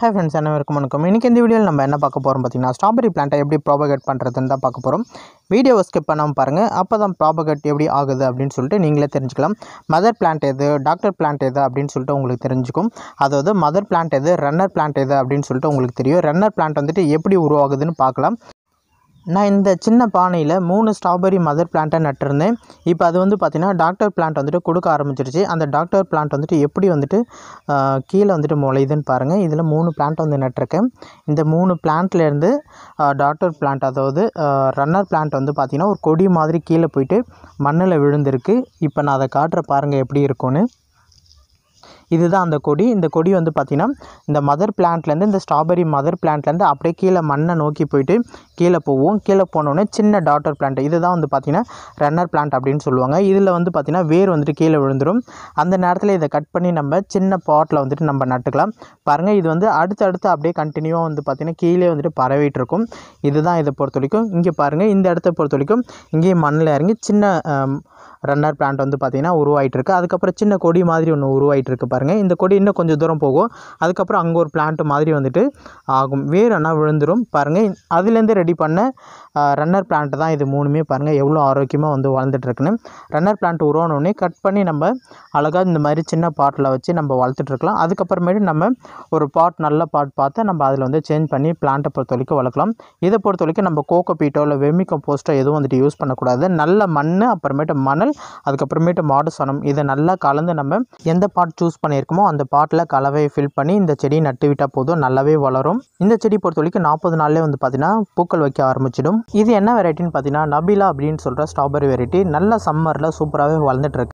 hey friends அனைவருக்கும் வணக்கம் இன்றைக்கி இந்த வீடியோவில் நம்ம என்ன பார்க்க போகிறோம் பார்த்திங்கன்னா ஸ்ட்ராபெரி பிளான்ட்டை எப்படி ப்ராபகேட் பண்ணுறதுன்னு தான் பார்க்க போகிறோம் வீடியோவை ஸ்கிப் பண்ணாமல் பாருங்கள் அப்போ தான் ப்ராபகேட் எப்படி ஆகுது அப்படின்னு சொல்லிட்டு நீங்களே தெரிஞ்சுக்கலாம் மதர் பிளான்ட் எது டாக்டர் பிளான்ட் எது அப்படின்னு சொல்லிட்டு உங்களுக்கு தெரிஞ்சுக்கும் அதாவது மதர் பிளான்ட் எது ரன்னர் பிளான்ட் எது அப்படின்னு சொல்லிட்டு உங்களுக்கு தெரியும் ரன்னர் பிளான்ட் வந்துட்டு எப்படி உருவாகுதுன்னு பார்க்கலாம் நான் இந்த சின்ன பானையில் மூணு ஸ்ட்ராபெரி மதர் பிளான்ட்டை நட்டிருந்தேன் இப்போ அது வந்து பார்த்திங்கன்னா டாக்டர் பிளான்ட் வந்துட்டு கொடுக்க ஆரம்பிச்சிருச்சு அந்த டாக்டர் பிளான்ட் வந்துட்டு எப்படி வந்துட்டு கீழே வந்துட்டு முளையுதுன்னு பாருங்கள் இதில் மூணு பிளான்ட் வந்து நட்டிருக்கேன் இந்த மூணு பிளான்ட்லேருந்து டாக்டர் பிளான்ட் அதாவது ரன்னர் பிளான்ட் வந்து பார்த்திங்கன்னா ஒரு கொடி மாதிரி கீழே போயிட்டு மண்ணில் விழுந்திருக்கு இப்போ நான் அதை காட்டுற பாருங்கள் எப்படி இருக்கும்னு இதுதான் அந்த கொடி இந்த கொடி வந்து பார்த்திங்கன்னா இந்த மதர் பிளான்ட்லேருந்து இந்த ஸ்ட்ராபெரி மதர் பிளான்ட்லேருந்து அப்படியே கீழே மண்ணை நோக்கி போயிட்டு கீழே போவோம் கீழே போனோடனே சின்ன டாட்டர் பிளான்ட் இதுதான் வந்து பார்த்திங்கன்னா ரன்னர் பிளான்ட் அப்படின்னு சொல்லுவாங்க இதில் வந்து பார்த்திங்கன்னா வேர் வந்துட்டு கீழே விழுந்துடும் அந்த நேரத்தில் இதை கட் பண்ணி நம்ம சின்ன பாட்டில் வந்துட்டு நம்ம நட்டுக்கலாம் பாருங்கள் இது வந்து அடுத்தடுத்து அப்படியே கண்டினியூவாக வந்து பார்த்திங்கன்னா கீழே வந்துட்டு பரவிட்டு இருக்கும் இதுதான் இதை பொறுத்த வரைக்கும் இங்கே பாருங்கள் இந்த இடத்த பொறுத்த வரைக்கும் இங்கேயும் மண்ணில் இறங்கி சின்ன ரன்னர் பிளான்ட் வந்து பார்த்திங்கன்னா உருவாகிட்டு இருக்குது அதுக்கப்புறம் சின்ன கொடி மாதிரி ஒன்று உருவாகிட்டு இருக்குது பாருங்கள் பாருங்கள் இந்த கொடி இன்னும் கொஞ்சம் தூரம் போகும் அதுக்கப்புறம் அங்கே ஒரு பிளான்ட் மாதிரி வந்துட்டு ஆகும் வேறு என்ன விழுந்துடும் பாருங்கள் அதுலேருந்து ரெடி பண்ண ரன்னர் பிளான்ட் தான் இது மூணுமே பாருங்கள் எவ்வளோ ஆரோக்கியமாக வந்து வளர்ந்துட்டுருக்குன்னு ரன்னர் பிளான்ட் உருவானோடனே கட் பண்ணி நம்ம அழகாக இந்த மாதிரி சின்ன பாட்டில் வச்சு நம்ம வளர்த்துட்ருக்கலாம் அதுக்கப்புறமேட்டு நம்ம ஒரு பாட் நல்ல பாட் பார்த்து நம்ம அதில் வந்து சேஞ்ச் பண்ணி பிளான்ட்டை பொறுத்த வரைக்கும் வளர்க்கலாம் இதை பொறுத்த வரைக்கும் நம்ம கோகோபீட்டோ இல்லை வெமிக்கம் போஸ்ட்டோ எதுவும் வந்துட்டு யூஸ் பண்ணக்கூடாது நல்ல மண் அப்புறமேட்டு மணல் அதுக்கப்புறமேட்டு மாடு சனம் இதை நல்லா கலந்து நம்ம எந்த பாட் சூஸ் பண்ணியிருக்கோமோ அந்த பாட்டில் கலவையை ஃபில் பண்ணி இந்த செடியை நட்டு விட்டால் போதும் நல்லாவே வளரும் இந்த செடி பொறுத்த வரைக்கும் நாற்பது நாள்லேயே வந்து பார்த்திங்கன்னா பூக்கள் வைக்க ஆரம்பிச்சிடும் இது என்ன வெரைட்டின்னு பார்த்தீங்கன்னா நபிலா அப்படின்னு சொல்கிற ஸ்ட்ராபெரி வெரைட்டி நல்ல சம்மரில் சூப்பராகவே வளர்ந்துட்டுருக்கு